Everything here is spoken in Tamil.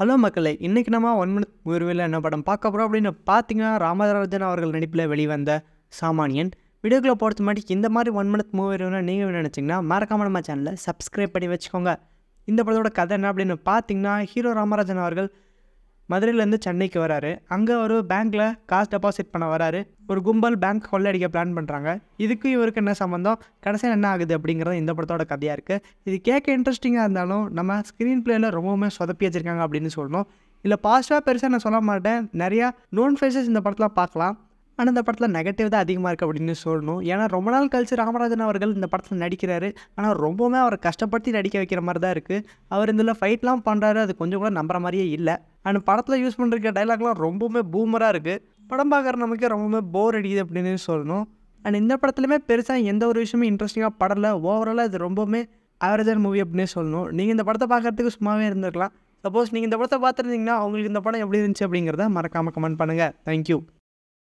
ஹலோ மக்களை இன்றைக்கி நம்ம ஒன் மினிட் உயர்வில் என்ன படம் பார்க்க போகிறோம் அப்படின்னு பார்த்தீங்கன்னா ராமராஜன் அவர்கள் நடிப்பில் வெளிவந்த சாமானியன் வீடியோக்களை பொறுத்த மாட்டி இந்த மாதிரி ஒன் மினிட் மூவினா நீங்கள் நினச்சிங்கன்னா மறக்காம நம்ம சேனலை சப்ஸ்கிரைப் பண்ணி வச்சுக்கோங்க இந்த படத்தோட கதை என்ன அப்படின்னு பார்த்தீங்கன்னா ஹீரோ ராமராஜன் அவர்கள் மதுரையிலேருந்து சென்னைக்கு வராரு அங்கே ஒரு பேங்க்கில் காசு டெபாசிட் பண்ண வராரு ஒரு கும்பல் பேங்க் கொள்ளடிக்க பிளான் பண்ணுறாங்க இதுக்கு இவருக்கு என்ன சம்மந்தம் கடைசியில் என்ன ஆகுது அப்படிங்கிறது இந்த படத்தோட கதையாக இருக்குது இது கேட்க இன்ட்ரெஸ்டிங்காக இருந்தாலும் நம்ம ஸ்க்ரீன் பிளேயில் ரொம்பவுமே சொதப்பி வச்சுருக்காங்க அப்படின்னு சொல்லணும் இல்லை பாசிட்டிவாக பெருசாக நான் சொல்ல மாட்டேன் நிறையா நோன் ஃபேஸஸ் இந்த படத்தில் பார்க்கலாம் ஆனால் இந்த படத்தில் நெகட்டிவ் தான் அதிகமாக இருக்குது அப்படின்னு சொல்லணும் ஏன்னா ரொம்ப நாள் கழிச்சு ராமராஜன் அவர்கள் இந்த படத்தில் நடிக்கிறாரு ஆனால் ரொம்பவுமே அவரை கஷ்டப்படுத்தி நடிக்க வைக்கிற மாதிரி தான் இருக்குது அவர் இதில் ஃபைட்லாம் பண்ணுறாரு அது கொஞ்சம் கூட நம்புற மாதிரியே இல்லை அண்ட் படத்தில் யூஸ் பண்ணிருக்க டைலாக்லாம் ரொம்பவுமே பூமராக இருக்குது படம் பார்க்குற நமக்கே ரொம்பவுமே போர் அடிக்குது அப்படின்னு சொல்லணும் அண்ட் இந்த படத்துலையுமே பெருசாக எந்த ஒரு விஷயமும் இன்ட்ரெஸ்டிங்காக படலை ஓவராலாக இது ரொம்பவுமே அவரேஜான மூவி அப்படின்னு சொல்லணும் நீங்கள் இந்த படத்தை பார்க்குறதுக்கு சும்மாவே இருந்திருக்கலாம் சப்போஸ் நீங்கள் இந்த படத்தை பார்த்துருந்தீங்கன்னா அவங்களுக்கு இந்த படம் எப்படி இருந்துச்சு அப்படிங்கிறத மறக்காமல் கமெண்ட் பண்ணுங்கள் தேங்க்யூ